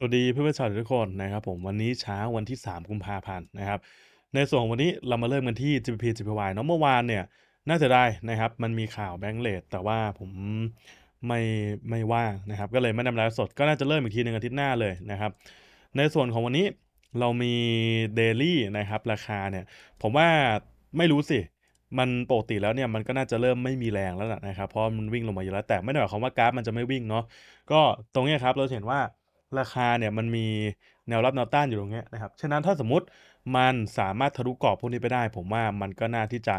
สวัสดีเพื่อนเพนชาวทุกคนนะครับผมวันนี้เช้าวันที่3กุมภาพันธ์นะครับในส่วนวันนี้เรามาเริ่มกันที่ GPP GPY เนาะเมื่อวานเนี่ยน่าจะได้นะครับมันมีข่าวแบงก์เลทแต่ว่าผมไม่ไม่ว่างนะครับก็เลยไม่นำรายสดก็น่าจะเริ่มอีกทีหนึ่งอาทิตย์หน้าเลยนะครับ ในส่วนของวันนี้เรามีเดลี่นะครับราคาเนี่ยผมว่าไม่รู้สิมันปกติแล้วเนี่ยมันก็น่าจะเริ่มไม่มีแรงแล้วนะครับเพราะมันวิ่งลงมาเยอะแล้วแต่ไม่ได้หมายความว่ากราฟมันจะไม่วิ่งเนาะก็ตรงนี้ครับเราเห็นว่าราคาเนี่ยมันมีแนวรับแนวต้านอยู่ตรงนี้นะครับ ฉะนั้นถ้าสมมติมันสามารถทะลุกรอบพวกนี้ไปได้ ผมว่ามันก็น่าที่จะ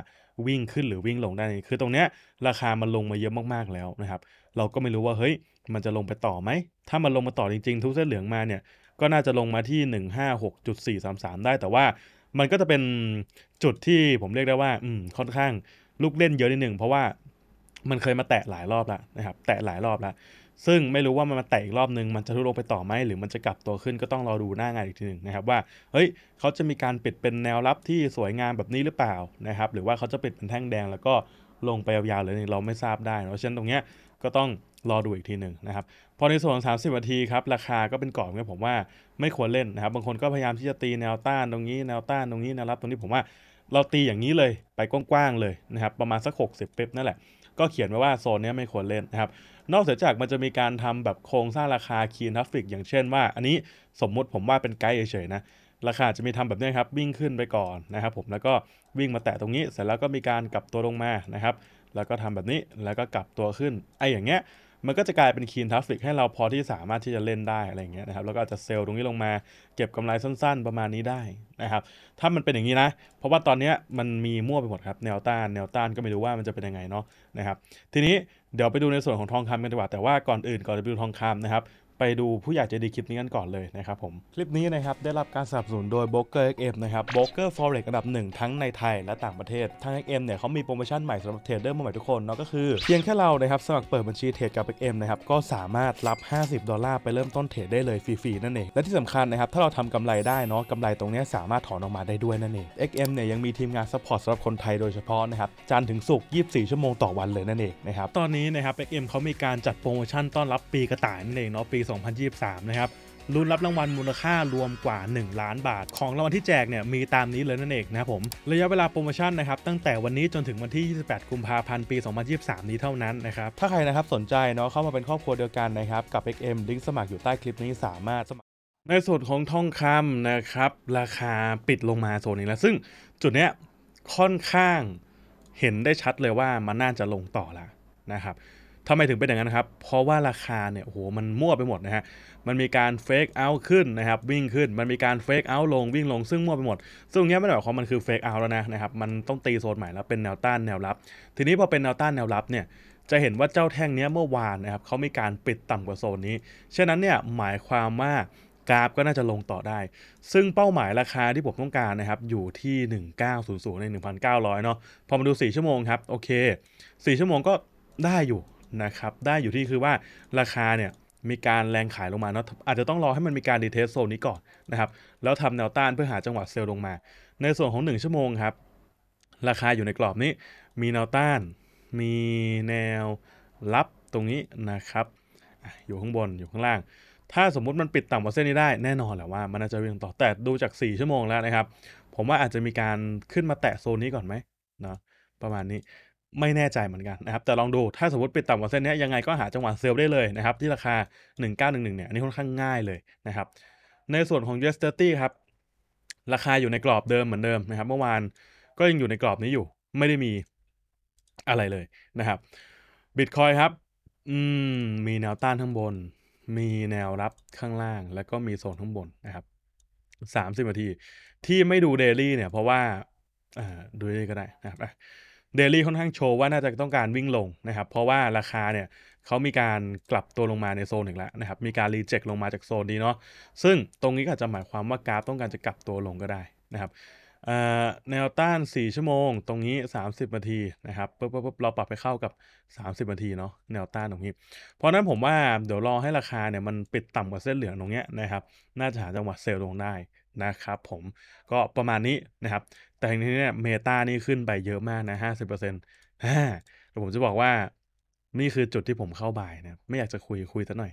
วิ่งขึ้นหรือวิ่งลงได้ คือตรงเนี้ยราคามันลงมาเยอะมาก ๆแล้วนะครับ เราก็ไม่รู้ว่าเฮ้ยมันจะลงไปต่อไหม ถ้ามันลงมาต่อจริงๆ ทุกเส้นเหลืองมาเนี่ย ก็น่าจะลงมาที่ 156.433 ได้ แต่ว่ามันก็จะเป็นจุดที่ผมเรียกได้ว่าอืมค่อนข้าง ลูกเล่นเยอะนิดหนึ่งเพราะว่ามันเคยมาแตะหลายรอบแล้วนะครับ แตะหลายรอบแล้วซึ่งไม่รู้ว่ามันมาแตะอีกรอบนึง มันจะทุลงไปต่อไหมหรือมันจะกลับตัวขึ้นก็ต้องรอดูหน้างานอีกทีหนึ่งนะครับว่า เฮ้ยเขาจะมีการปิดเป็นแนวรับที่สวยงามแบบนี้หรือเปล่านะครับหรือว่าเขาจะปิดเป็นแท่งแดงแล้วก็ลงไปยาวๆเลยเราไม่ทราบได้ เพราะฉะนั้นตรงเนี้ยก็ต้องรอดูอีกทีหนึ่งนะครับพอในส่วน 30นาทีครับราคาก็เป็นกรอบเนี่ยผมว่า ไม่ควรเล่นนะครับบางคนก็พยายามที่จะตีแนวต้านตรงนี้แนวต้านตรงนี้แนวรับตรงนี้ผมว่าเราตีอย่างนี้เลยไปกว้างๆเลยนะครับประมาณสัก60เป๊ปนั่นแหละ ก็เขียนไว้ว่าโซนนี้ไม่ควรเล่นนะครับนอกเสียจากมันจะมีการทำแบบโครงสร้างราคาคีนทัฟฟิกอย่างเช่นว่าอันนี้สมมุติผมว่าเป็นไกด์เฉยๆนะราคาจะมีทำแบบนี้ครับวิ่งขึ้นไปก่อนนะครับ ผมแล้วก็วิ่งมาแตะตรงนี้ เสร็จแล้วก็มีการกลับตัวลงมานะครับ แล้วก็ทำแบบนี้แล้วก็กลับตัวขึ้นไอ้อย่างเงี้ยมันก็จะกลายเป็นคีนทัฟฟิกให้เราพอที่สามารถที่จะเล่นได้อะไรเงี้ยนะครับแล้วก็อาจจะเซลล์ตรงนี้ลงมาเก็บกำไรสั้น ๆ ประมาณนี้ได้นะครับถ้ามันเป็นอย่างนี้นะ เพราะว่าตอนนี้มันมีมั่วไปหมดครับแนวต้านแนวต้านก็ไม่รู้ว่ามันจะเป็นยังไงเนาะนะครับทีนี้เดี๋ยวไปดูในส่วนของทองคำกันดีกว่าแต่ว่าก่อนอื่นก่อนจะไปดูทองคำนะครับไปดูผู้อยากจะดีคลิปนี้กันก่อนเลยนะครับผม คลิปนี้นะครับ ได้รับการสนับสนุนโดย b r o k e r XM นะครับ b r o k e r Forex อะดับหนึ่ง ทั้งในไทยและต่างประเทศทาง XM เนี่ยเขามีโปรโมชั่นใหม่สำหรับเทรดเดอร์มใหม่ทุกคน เนาะก็คือเพียงแค่เรานะครับ สมัครเปิดบัญชีเทรดกับ XM นะครับ ก็สามารถรับ 50 ดอลลาร์ไปเริ่มต้นเทรดได้เลยฟรีๆนั่นเองและที่สำคัญนะครับถ้าเราทำกำไรได้เนาะกำไรตรงนี้สามารถถอนออกมาได้ด้วยนั่นเอง XM เนี่ยยังมีทีมงานซัพพอร์ตสำหรับคนไทยโดยเฉพาะนะครับจันถึงศุกร์24 ชั่วโมงต่อวันเลยนั่นเองนะครับตอนนี้นะครับ XM เขามีการจัดโปรโมชั่นต้อนรับปีกระต่ายนั่นเองเนาะปี2023 นะครับ ลุ่นรับรางวัลมูลค่ารวมกว่า 1 ล้านบาท ของรางวัลที่แจกเนี่ย มีตามนี้เลยนั่นเองนะครับผม ระยะเวลาโปรโมชั่นนะครับ ตั้งแต่วันนี้จนถึงวันที่ 28 กุมภาพันธ์ปี 2023 นี้เท่านั้นนะครับ ถ้าใครนะครับสนใจเนาะเข้ามาเป็นครอบครัวเดียวกันนะครับ กับ XM ลิงก์สมัครอยู่ใต้คลิปนี้สามารถสมัคร ในส่วนของทองคำนะครับราคาปิดลงมาโซนนี้แล้ว ซึ่งจุดเนี้ยค่อนข้างเห็นได้ชัดเลยว่ามันน่าจะลงต่อละนะครับทำไมถึงเป็นอย่างนั้นครับ เพราะว่าราคาเนี่ยโอ้โหมันมั่วไปหมดนะฮะ มันมีการเฟกเอาขึ้นนะครับวิ่งขึ้น มันมีการเฟกเอาลงวิ่งลงซึ่งมั่วไปหมด ซึ่งตรงนี้ไม่ได้หมายความมันคือเฟกเอาแล้วนะนะครับ มันต้องตีโซนใหม่แล้วเป็นแนวต้านแนวรับ ทีนี้พอเป็นแนวต้านแนวรับเนี่ย จะเห็นว่าเจ้าแท่งนี้เมื่อวานนะครับเขามีการปิดต่ำกว่าโซนนี้ ฉะนั้นเนี่ยหมายความว่ากราฟก็น่าจะลงต่อได้ ซึ่งเป้าหมายราคาที่ผมต้องการนะครับอยู่ที่1900ใน1,900เนาะพอมาดู 4 ชั่วโมงครับโอเค4ชั่วโมงก็ได้อยู่นะครับได้อยู่ที่คือว่าราคาเนี่ย มีการแรงขายลงมาเนาะอาจจะต้องรอให้มันมีการดีเทสโซนนี้ก่อนนะครับแล้วทำแนวต้านเพื่อหาจังหวะเซลล์ลงมา ในส่วนของ 1 ชั่วโมงครับ ราคาอยู่ในกรอบนี้ มีแนวต้าน มีแนว รับตรงนี้นะครับ อยู่ข้างบนอยู่ข้างล่าง ถ้าสมมุติมันปิดต่ำกว่าเส้นนี้ได้แน่นอนแหละว่ามันน่าจะวิ่งต่อแต่ดูจาก 4 ชั่วโมงแล้วนะครับผมว่าอาจจะมีการขึ้นมาแตะโซนนี้ก่อนไหมเนาะประมาณนี้ไม่แน่ใจเหมือนกันนะครับแต่ลองดูถ้าสมมติปิดต่ำกว่าเส้นนี้ยังไงก็หาจังหวะเซลล์ได้เลยนะครับ ที่ราคา 1911เนี่ยอันนี้ค่อนข้างง่ายเลยนะครับ ในส่วนของ US 30ครับ ราคาอยู่ในกรอบเดิมเหมือนเดิมนะครับเมื่อวานก็ยังอยู่ในกรอบนี้อยู่ ไม่ได้มีอะไรเลยนะครับบิตคอยครับอืมมีแนวต้านข้างบน มีแนวรับข้างล่าง แล้วก็มีโซนข้างบนนะครับสามสิบนาที ที่ไม่ดูเดลี่เนี่ย เพราะว่าดูเดลี่ก็ได้นะครับเดลี่ค่อนข้างโชว์ ว่าน่าจะต้องการวิ่งลงนะครับเพราะว่าราคาเนี่ยเขามีการกลับตัวลงมาในโซนหนึ่งแล้วนะครับมีการรีเจ็คลงมาจากโซนนี้เนาะซึ่งตรงนี้ก็จะหมายความว่ากราฟต้องการจะกลับตัวลงก็ได้นะครับแนวต้าน 4 ชั่วโมง ตรงนี้ 30นาทีนะครับปุ๊บปุ๊บเราปรับไปเข้ากับ 30นาทีเนาะแนวต้านตรงนี้ เพราะนั้นผมว่าเดี๋ยวรอให้ราคาเนี่ยมันปิดต่ำกว่าเส้นเหลืองตรงเนี้ยนะครับน่าจะหาจังหวะเซลล์ลงได้นะครับผมก็ประมาณนี้นะครับ แต่ทีนี้เนี่ยเมตานี่ขึ้นไปเยอะมากนะห้าสิบเปอร์เซ็นต์แต่ผมจะบอกว่านี่คือจุดที่ผมเข้าบ่ายนะไม่อยากจะคุยคุยซะหน่อย